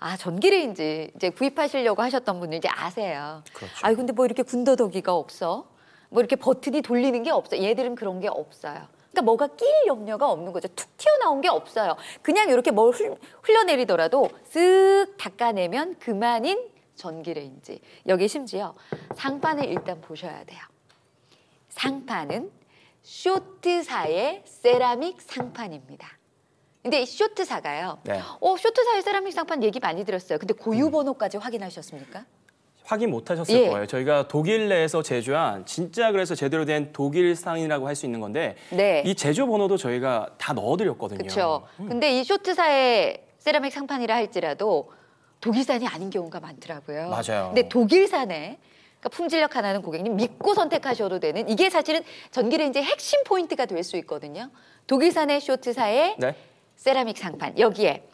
아 전기레인지 이제 구입하시려고 하셨던 분들 이제 아세요. 그렇죠. 아이 근데 뭐 이렇게 군더더기가 없어. 뭐 이렇게 버튼이 돌리는 게 없어. 얘들은 그런 게 없어요. 그러니까 뭐가 낄 염려가 없는 거죠. 툭 튀어나온 게 없어요. 그냥 이렇게 뭘흘려내리더라도쓱 닦아내면 그만인 전기레인지. 여기 심지어 상판을 일단 보셔야 돼요. 상판은 쇼트사의 세라믹 상판입니다. 근데 쇼트사가요. 네. 어, 쇼트사의 세라믹 상판 얘기 많이 들었어요. 근데 고유 음. 번호까지 확인하셨습니까? 확인 못 하셨을 예. 거예요. 저희가 독일 내에서 제조한 진짜 그래서 제대로 된 독일상이라고 할 수 있는 건데 네. 이 제조 번호도 저희가 다 넣어드렸거든요. 그렇죠. 음. 근데 이 쇼트사의 세라믹 상판이라 할지라도 독일산이 아닌 경우가 많더라고요. 맞아요. 근데 독일산에 그러니까 품질력 하나는 고객님 믿고 선택하셔도 되는 이게 사실은 전기레인지의 핵심 포인트가 될 수 있거든요. 독일산의 쇼트사의 네. 세라믹 상판 여기에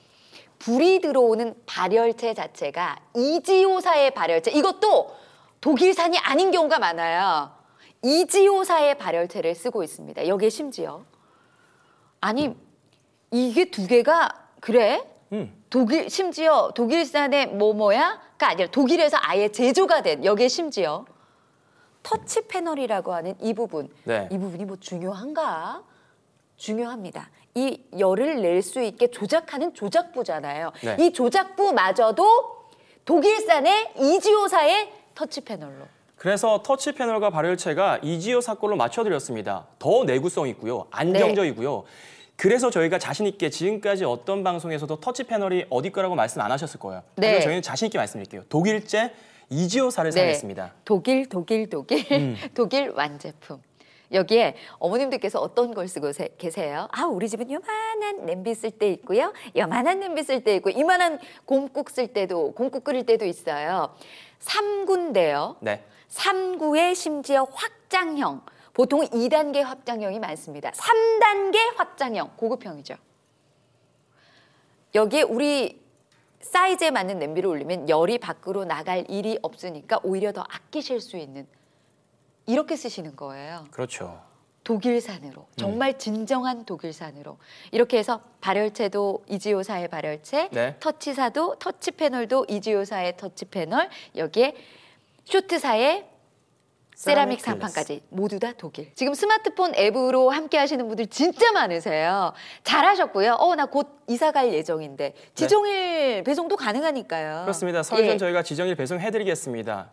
불이 들어오는 발열체 자체가 이지오사의 발열체 이것도 독일산이 아닌 경우가 많아요. 이지오사의 발열체를 쓰고 있습니다. 여기에 심지어 아니 이게 두 개가 그래? 음. 독일 심지어 독일산의 뭐뭐야가 아니라 독일에서 아예 제조가 된 여기에 심지어 터치 패널이라고 하는 이 부분 네. 이 부분이 뭐 중요한가? 중요합니다. 이 열을 낼 수 있게 조작하는 조작부잖아요. 네. 이 조작부마저도 독일산의 이지오사의 터치 패널로. 그래서 터치 패널과 발열체가 이지오 사건로 으 맞춰드렸습니다. 더 내구성 있고요. 안정적이고요. 네. 그래서 저희가 자신 있게 지금까지 어떤 방송에서도 터치 패널이 어디 거라고 말씀 안 하셨을 거예요. 네. 저희는 자신 있게 말씀드릴게요. 독일제 이지오사를 네. 사용했습니다. 독일, 독일, 독일, 음. 독일 완제품. 여기에 어머님들께서 어떤 걸 쓰고 계세요? 아, 우리 집은 요만한 냄비 쓸 때 있고요. 요만한 냄비 쓸 때 있고, 이만한 곰국 쓸 때도, 곰국 끓일 때도 있어요. 삼군데요 네. 3구에 심지어 확장형. 보통 2단계 확장형이 많습니다. 3단계 확장형, 고급형이죠. 여기에 우리 사이즈에 맞는 냄비를 올리면 열이 밖으로 나갈 일이 없으니까 오히려 더 아끼실 수 있는 이렇게 쓰시는 거예요. 그렇죠. 독일산으로 음. 정말 진정한 독일산으로 이렇게 해서 발열체도 이지오사의 발열체, 네. 터치사도 터치 패널도 이지오사의 터치 패널 여기에 쇼트사의 세라믹 상판까지 모두 다 독일. 지금 스마트폰 앱으로 함께 하시는 분들 진짜 많으세요. 잘하셨고요. 어, 나 곧 이사 갈 예정인데 네. 지정일 배송도 가능하니까요. 그렇습니다. 설전 예. 저희가 지정일 배송해드리겠습니다.